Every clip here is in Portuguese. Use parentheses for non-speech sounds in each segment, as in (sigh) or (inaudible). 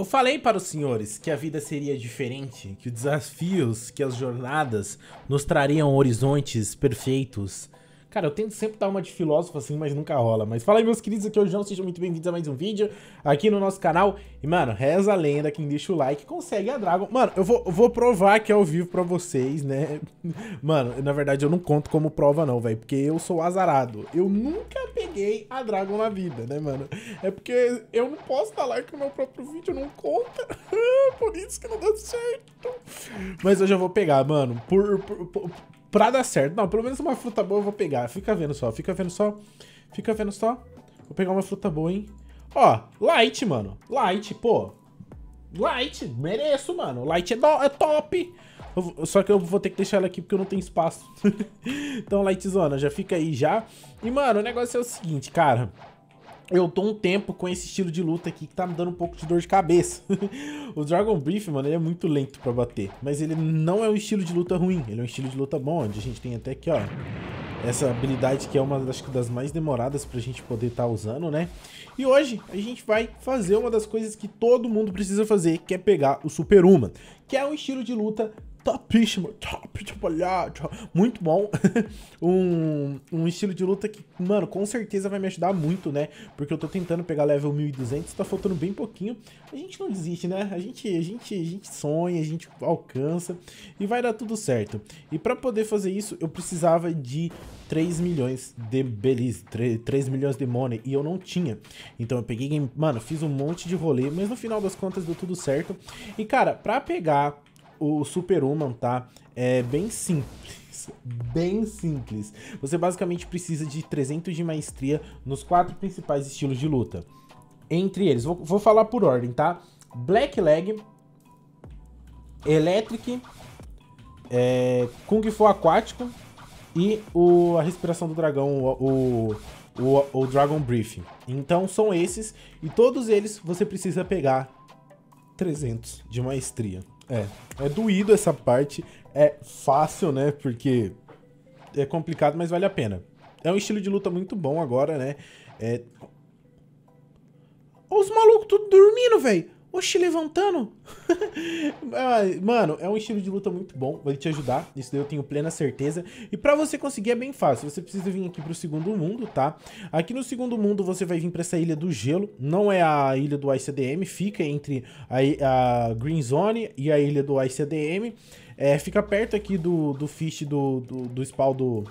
Eu falei para os senhores que a vida seria diferente, que os desafios, que as jornadas nos trariam horizontes perfeitos Cara, eu tento sempre dar uma de filósofo assim, mas nunca rola. Mas fala aí, meus queridos, aqui é o João, sejam muito bem-vindos a mais um vídeo aqui no nosso canal. E, mano, reza a lenda, quem deixa o like consegue a Dragon. Mano, eu vou, eu vou provar que é ao vivo pra vocês, né? (laughs) Mano, na verdade eu não conto como prova não, velho, porque eu sou azarado. Eu nunca peguei a Dragon na vida, né, mano? É porque eu não posso dar like no meu próprio vídeo, não conta. (laughs) Por isso que não deu certo. Mas hoje eu vou pegar, mano, por, por, por pra dar certo. Não, pelo menos uma fruta boa eu vou pegar. Fica vendo só, fica vendo só. Fica vendo só. Vou pegar uma fruta boa, hein? Ó, light, mano. Light, pô. Light, mereço, mano. Light é, do, é top. Só que eu vou ter que deixar ela aqui porque eu não tenho espaço. (laughs) então, lightzona, já fica aí já. E, mano, o negócio é o seguinte, cara eu tô um tempo com esse estilo de luta aqui que tá me dando um pouco de dor de cabeça. (laughs) o Dragon Brief, mano, ele é muito lento pra bater. Mas ele não é um estilo de luta ruim, ele é um estilo de luta bom, onde a gente tem até aqui, ó, essa habilidade que é uma das, das mais demoradas pra gente poder estar tá usando, né? E hoje a gente vai fazer uma das coisas que todo mundo precisa fazer, que é pegar o Super Uma, que é um estilo de luta topíssimo, top, trabalhado, muito bom. (laughs) um, um estilo de luta que, mano, com certeza vai me ajudar muito, né? Porque eu tô tentando pegar level 1200, tá faltando bem pouquinho. A gente não desiste, né? A gente, a gente, a gente sonha, a gente alcança e vai dar tudo certo. E para poder fazer isso, eu precisava de 3 milhões de beleza 3, 3 milhões de money, e eu não tinha. Então eu peguei, mano, fiz um monte de rolê, mas no final das contas deu tudo certo. E, cara, pra pegar o Superhuman, tá? É bem simples, bem simples. Você basicamente precisa de 300 de maestria nos quatro principais estilos de luta. Entre eles, vou, vou falar por ordem, tá? Blackleg, Electric, é, Kung Fu Aquático e o, a Respiração do Dragão, o, o, o, o Dragon Brief. Então são esses, e todos eles você precisa pegar 300 de maestria. É, é doído essa parte. É fácil, né? Porque é complicado, mas vale a pena. É um estilo de luta muito bom agora, né? É... Os malucos tudo dormindo, velho. Oxi, levantando? (laughs) Mano, é um estilo de luta muito bom, vai te ajudar, isso daí eu tenho plena certeza. E pra você conseguir é bem fácil, você precisa vir aqui pro segundo mundo, tá? Aqui no segundo mundo você vai vir pra essa ilha do gelo, não é a ilha do ICDM, fica entre a, a Green Zone e a ilha do ICDM. É, fica perto aqui do, do Fish, do, do, do spawn do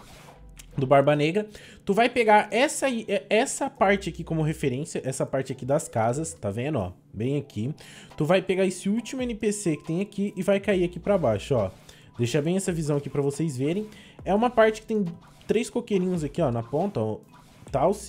do Barba Negra, tu vai pegar essa, essa parte aqui como referência, essa parte aqui das casas, tá vendo, ó? Bem aqui. Tu vai pegar esse último NPC que tem aqui e vai cair aqui pra baixo, ó. Deixa bem essa visão aqui pra vocês verem. É uma parte que tem três coqueirinhos aqui, ó, na ponta, ó.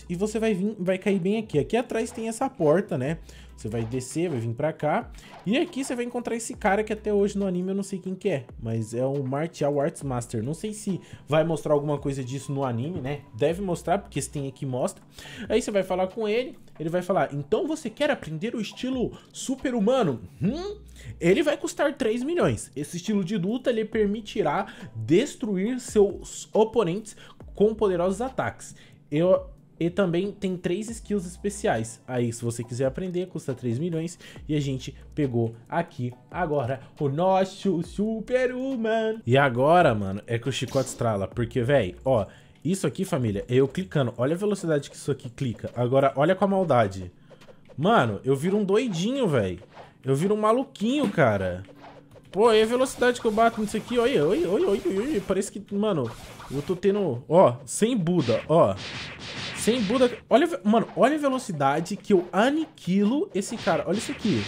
e você vai vir, vai cair bem aqui. Aqui atrás tem essa porta, né? Você vai descer, vai vir pra cá. E aqui você vai encontrar esse cara que até hoje no anime eu não sei quem que é. Mas é o Martial Arts Master. Não sei se vai mostrar alguma coisa disso no anime, né? Deve mostrar, porque se tem aqui mostra. Aí você vai falar com ele. Ele vai falar, então você quer aprender o estilo super-humano? Hum? Ele vai custar 3 milhões. Esse estilo de luta lhe permitirá destruir seus oponentes com poderosos ataques. Eu, e também tem três skills especiais. Aí, se você quiser aprender, custa 3 milhões. E a gente pegou aqui agora o nosso super Human. E agora, mano, é que o chicote estrala. Porque, velho, ó, isso aqui, família, é eu clicando. Olha a velocidade que isso aqui clica. Agora, olha com a maldade. Mano, eu viro um doidinho, velho. Eu viro um maluquinho, cara. Pô, e a velocidade que eu bato nisso aqui, olha, olha, olha, olha, olha, parece que, mano, eu tô tendo, ó, sem Buda, ó. Sem Buda... Olha, mano, olha a velocidade que eu aniquilo esse cara. Olha isso aqui.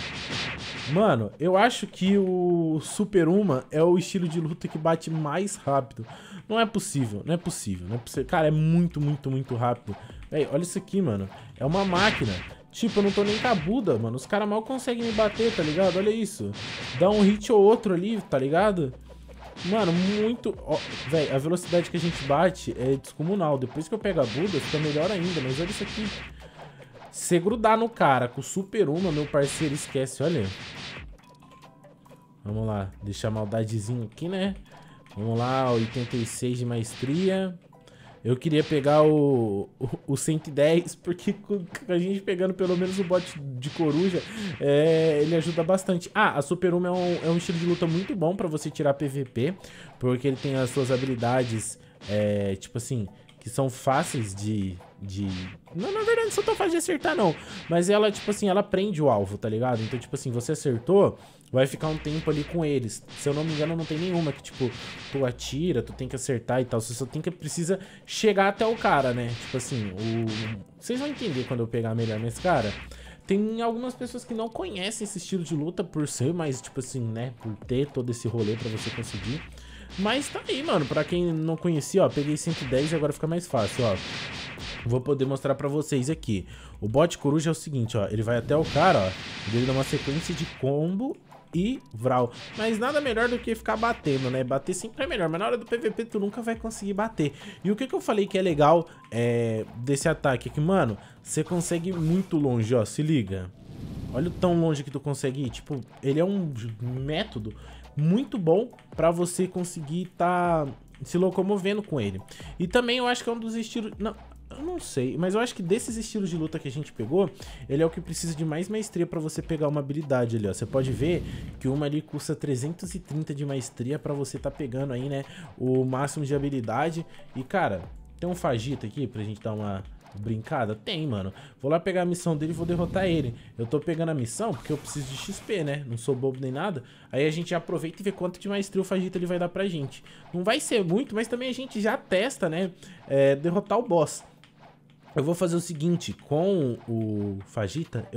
Mano, eu acho que o Super Uma é o estilo de luta que bate mais rápido. Não é possível, não é possível. Não é possível. Cara, é muito, muito, muito rápido. Véi, olha isso aqui, mano. É uma máquina. Tipo, eu não tô nem com a Buda, mano. Os caras mal conseguem me bater, tá ligado? Olha isso. Dá um hit ou outro ali, tá ligado? Mano, muito... Velho, a velocidade que a gente bate é descomunal. Depois que eu pego a Buda, fica melhor ainda. Mas olha isso aqui. Se grudar no cara com Super Uma, meu parceiro esquece. Olha. Vamos lá. Deixar a maldadezinha aqui, né? Vamos lá. 86 de maestria. Eu queria pegar o, o, o 110, porque com a gente pegando pelo menos o bot de coruja, é, ele ajuda bastante. Ah, a Super Uma é um, é um estilo de luta muito bom para você tirar PVP, porque ele tem as suas habilidades, é, tipo assim, que são fáceis de. de... Não, na verdade, não são tão fáceis de acertar, não. Mas ela, tipo assim, ela prende o alvo, tá ligado? Então, tipo assim, você acertou, vai ficar um tempo ali com eles. Se eu não me engano, não tem nenhuma que, tipo, tu atira, tu tem que acertar e tal. Você só tem que precisa chegar até o cara, né? Tipo assim, o. Vocês vão entender quando eu pegar melhor, nesse cara. Tem algumas pessoas que não conhecem esse estilo de luta por ser mais, tipo assim, né? Por ter todo esse rolê pra você conseguir. Mas tá aí, mano. Pra quem não conhecia, ó, peguei 110 e agora fica mais fácil, ó. Vou poder mostrar pra vocês aqui. O bot coruja é o seguinte, ó. Ele vai até o cara, ó. Ele dá uma sequência de combo e Vral. Mas nada melhor do que ficar batendo, né? Bater sempre é melhor, mas na hora do PVP tu nunca vai conseguir bater. E o que, que eu falei que é legal é, desse ataque aqui, que, mano, você consegue ir muito longe, ó. Se liga. Olha o tão longe que tu consegue ir. Tipo, ele é um método muito bom para você conseguir estar tá se locomovendo com ele. E também eu acho que é um dos estilos... Não, eu não sei, mas eu acho que desses estilos de luta que a gente pegou, ele é o que precisa de mais maestria para você pegar uma habilidade ali, ó. Você pode ver que uma ali custa 330 de maestria para você tá pegando aí, né, o máximo de habilidade. E, cara, tem um fajita aqui pra gente dar uma brincada? Tem, mano. Vou lá pegar a missão dele e vou derrotar ele. Eu tô pegando a missão porque eu preciso de XP, né? Não sou bobo nem nada. Aí a gente aproveita e vê quanto de maestria o Fagito ele vai dar pra gente. Não vai ser muito, mas também a gente já testa, né? É, derrotar o boss. Eu vou fazer o seguinte, com o Fagita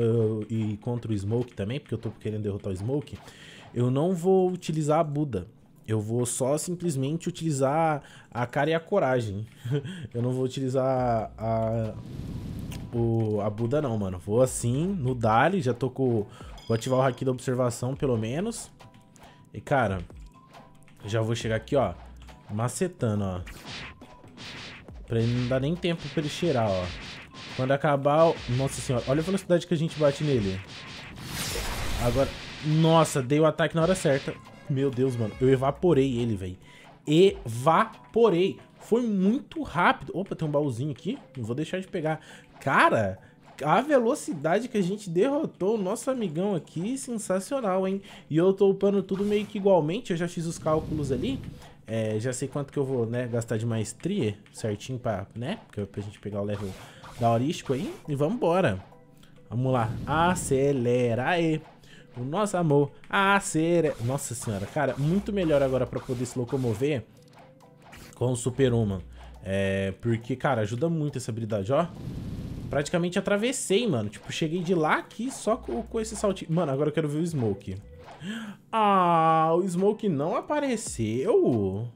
e contra o Smoke também, porque eu tô querendo derrotar o Smoke, eu não vou utilizar a Buda. Eu vou só simplesmente utilizar a cara e a coragem. (laughs) eu não vou utilizar a, o, a Buda não, mano. Vou assim, no Dali, já tô com... Vou ativar o Haki da Observação, pelo menos. E, cara, já vou chegar aqui, ó, macetando, ó. Pra ele não dar nem tempo pra ele cheirar, ó. Quando acabar... Nossa senhora, olha a velocidade que a gente bate nele. Agora... Nossa, dei o ataque na hora certa. Meu Deus, mano. Eu evaporei ele, velho. Evaporei. Foi muito rápido. Opa, tem um baúzinho aqui. Não vou deixar de pegar. Cara, a velocidade que a gente derrotou o nosso amigão aqui, sensacional, hein? E eu tô upando tudo meio que igualmente. Eu já fiz os cálculos ali. É, já sei quanto que eu vou, né, gastar de maestria certinho pra, né, é pra gente pegar o level daorístico aí. E vambora. Vamos lá. Acelera aí. O nosso amor ser é-, Nossa senhora, cara, muito melhor agora pra poder se locomover com o Super-Human. É, porque, cara, ajuda muito essa habilidade, ó. Praticamente atravessei, mano. Tipo, cheguei de lá aqui só com, com esse saltinho. Mano, agora eu quero ver o Smoke. Ah, o Smoke não apareceu.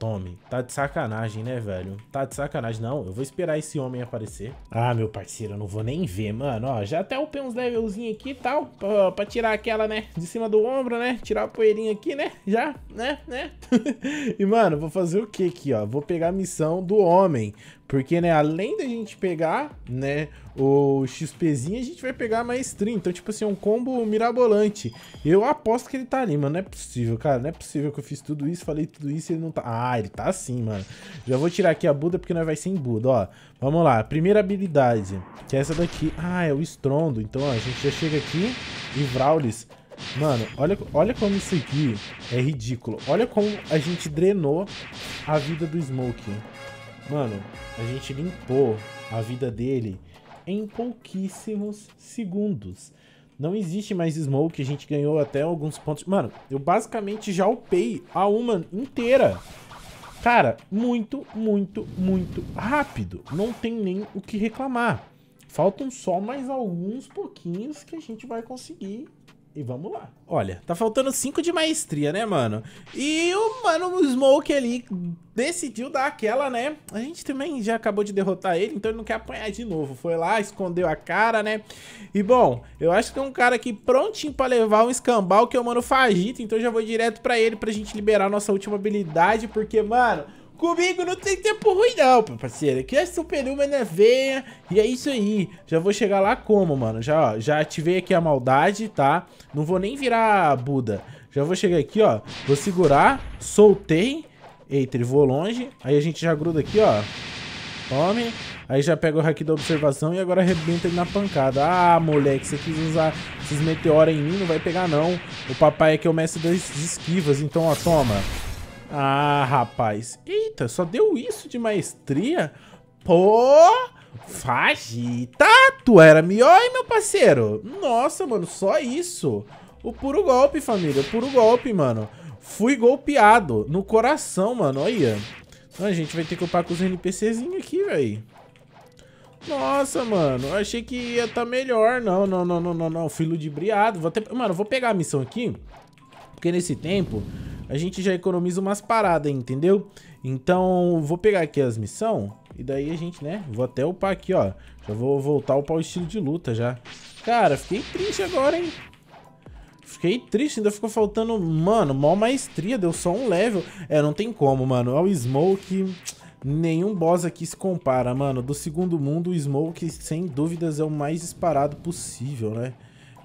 Tome. Tá de sacanagem, né, velho? Tá de sacanagem. Não, eu vou esperar esse homem aparecer. Ah, meu parceiro, eu não vou nem ver, mano. Ó, já até upei uns levelzinhos aqui e tal. Pra, pra, tirar aquela, né? De cima do ombro, né? Tirar a poeirinha aqui, né? Já, né? Né? (laughs) e, mano, vou fazer o que aqui, ó? Vou pegar a missão do homem. Porque, né, além da gente pegar, né, o XPzinho, a gente vai pegar mais 30. Então, tipo assim, é um combo mirabolante. Eu aposto que ele tá ali, mano. Não é possível, cara. Não é possível que eu fiz tudo isso, falei tudo isso e ele não tá... Ah, ele tá sim, mano. Já vou tirar aqui a Buda, porque nós vai sem Buda, ó. Vamos lá. Primeira habilidade, que é essa daqui. Ah, é o Estrondo. Então, ó, a gente já chega aqui e Vraulis... Mano, olha, olha como isso aqui é ridículo. Olha como a gente drenou a vida do Smoke. Mano, a gente limpou a vida dele em pouquíssimos segundos. Não existe mais smoke, a gente ganhou até alguns pontos. Mano, eu basicamente já upei a uma inteira. Cara, muito, muito, muito rápido. Não tem nem o que reclamar. Faltam só mais alguns pouquinhos que a gente vai conseguir e vamos lá. Olha, tá faltando 5 de maestria, né, mano? E o mano o Smoke ali decidiu dar aquela, né? A gente também já acabou de derrotar ele, então ele não quer apanhar de novo. Foi lá, escondeu a cara, né? E bom, eu acho que é um cara aqui prontinho pra levar um escambau, que é o mano fajita Então já vou direto pra ele pra gente liberar nossa última habilidade, porque, mano... Comigo não tem tempo ruim não, parceiro. Aqui é Super Uma na né, veia. E é isso aí. Já vou chegar lá como, mano? Já, ó, já ativei aqui a maldade, tá? Não vou nem virar Buda. Já vou chegar aqui, ó. Vou segurar. Soltei. Eita, ele voou longe. Aí a gente já gruda aqui, ó. Tome. Aí já pega o hack da observação e agora arrebenta ele na pancada. Ah, moleque, você quis usar esses meteoros em mim, não vai pegar não. O papai aqui é o mestre das esquivas, então ó, toma. Ah, rapaz. Eita, só deu isso de maestria? Pô! Fagita! Tu era melhor meu parceiro! Nossa, mano, só isso! O puro golpe, família. O puro golpe, mano. Fui golpeado no coração, mano. Olha. Então a gente vai ter que upar com os NPCzinhos aqui, velho. Nossa, mano. achei que ia estar tá melhor. Não, não, não, não, não, não. Fui ludibriado. Vou até... Mano, vou pegar a missão aqui. Porque nesse tempo a gente já economiza umas paradas, entendeu? Então, vou pegar aqui as missões e daí a gente, né, vou até upar aqui, ó. Já vou voltar a upar o estilo de luta já. Cara, fiquei triste agora, hein? Fiquei triste, ainda ficou faltando, mano, mal maestria, deu só um level. É, não tem como, mano. o Smoke, nenhum boss aqui se compara, mano. Do segundo mundo, o Smoke, sem dúvidas, é o mais disparado possível, né?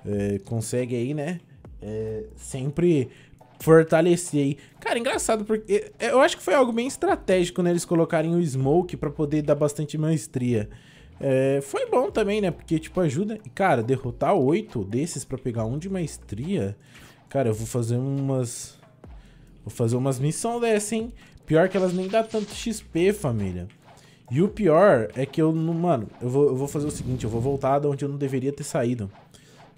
É, consegue aí, né? É, sempre fortalecer aí. Cara, engraçado, porque eu acho que foi algo bem estratégico, né? Eles colocarem o Smoke para poder dar bastante maestria. É, foi bom também, né? Porque, tipo, ajuda... E, cara, derrotar oito desses para pegar um de maestria... Cara, eu vou fazer umas... Vou fazer umas missões dessa, hein? Pior que elas nem dá tanto XP, família. E o pior é que eu não... Mano, eu vou, eu vou fazer o seguinte. Eu vou voltar de onde eu não deveria ter saído.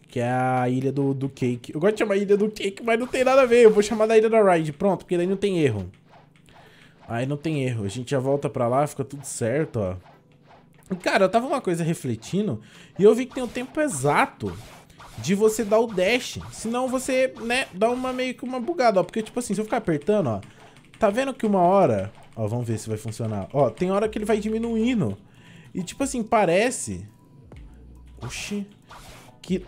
Que é a ilha do, do Cake. Eu gosto de chamar a ilha do Cake, mas não tem nada a ver. Eu vou chamar da ilha da Ride. Pronto, porque daí não tem erro. Aí não tem erro. A gente já volta pra lá, fica tudo certo, ó. Cara, eu tava uma coisa refletindo e eu vi que tem um tempo exato de você dar o dash. Senão você, né, dá uma meio que uma bugada, ó. Porque, tipo assim, se eu ficar apertando, ó. Tá vendo que uma hora... Ó, vamos ver se vai funcionar. Ó, tem hora que ele vai diminuindo. E, tipo assim, parece... Oxi que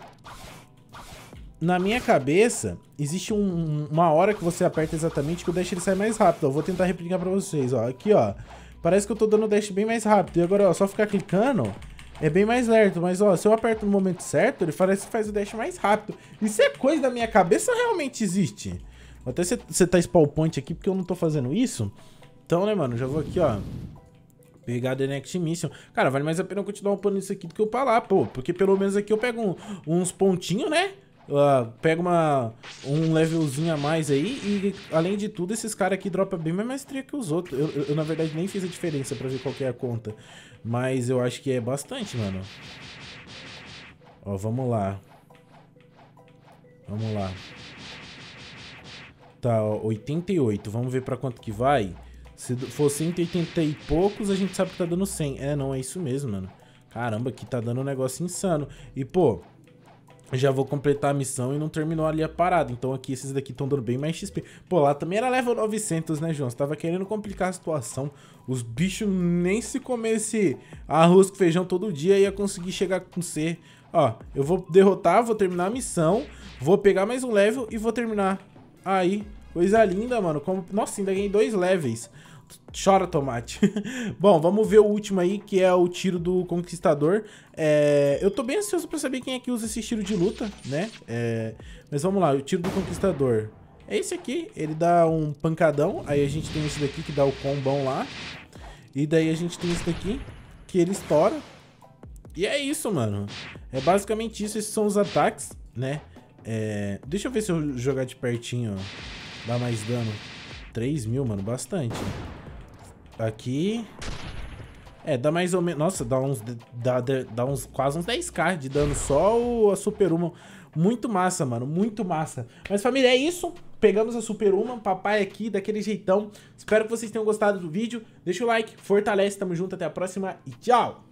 na minha cabeça, existe um, uma hora que você aperta exatamente que o dash ele sai mais rápido. Eu vou tentar replicar pra vocês, ó. Aqui, ó. Parece que eu tô dando dash bem mais rápido. E agora, ó, só ficar clicando é bem mais lento. Mas, ó, se eu aperto no momento certo, ele parece que faz o dash mais rápido. Isso é coisa da minha cabeça realmente existe? Vou até setar tá spawn point aqui porque eu não tô fazendo isso. Então, né, mano, já vou aqui, ó. Pegada Next Mission. Cara, vale mais a pena continuar upando isso aqui do que upar lá, pô. Porque pelo menos aqui eu pego um, uns pontinhos, né? Uh, uma, um levelzinho a mais aí e, além de tudo, esses caras aqui dropam bem mais maestria que os outros. Eu, eu, eu, na verdade, nem fiz a diferença pra ver qual é a conta. Mas eu acho que é bastante, mano. Ó, vamos lá. Vamos lá. Tá, ó, 88. Vamos ver pra quanto que vai. Se for 180 e poucos, a gente sabe que tá dando 100. É, não, é isso mesmo, mano. Caramba, aqui tá dando um negócio insano. E, pô, já vou completar a missão e não terminou ali a parada. Então aqui esses daqui estão dando bem mais XP. Pô, lá também era level 900, né, João? Você tava querendo complicar a situação. Os bichos nem se comesse arroz com feijão todo dia ia conseguir chegar com C. Ó, eu vou derrotar, vou terminar a missão, vou pegar mais um level e vou terminar. Aí, coisa linda, mano. Como... Nossa, ainda ganhei dois levels. Chora, tomate. (laughs) Bom, vamos ver o último aí, que é o tiro do Conquistador. É, eu tô bem ansioso pra saber quem é que usa esse tiro de luta, né? É, mas vamos lá, o tiro do Conquistador. É esse aqui, ele dá um pancadão. Aí a gente tem esse daqui que dá o combão lá. E daí a gente tem esse daqui, que ele estoura. E é isso, mano. É basicamente isso, esses são os ataques, né? É, deixa eu ver se eu jogar de pertinho, ó. Dá mais dano. 3 mil, mano, bastante. Aqui. É, dá mais ou menos... Nossa, dá uns, dá, dá uns quase uns 10k de dano só a Super Uma. Muito massa, mano. Muito massa. Mas, família, é isso. Pegamos a Super Human, papai aqui, daquele jeitão. Espero que vocês tenham gostado do vídeo. Deixa o like, fortalece, tamo junto, até a próxima e tchau!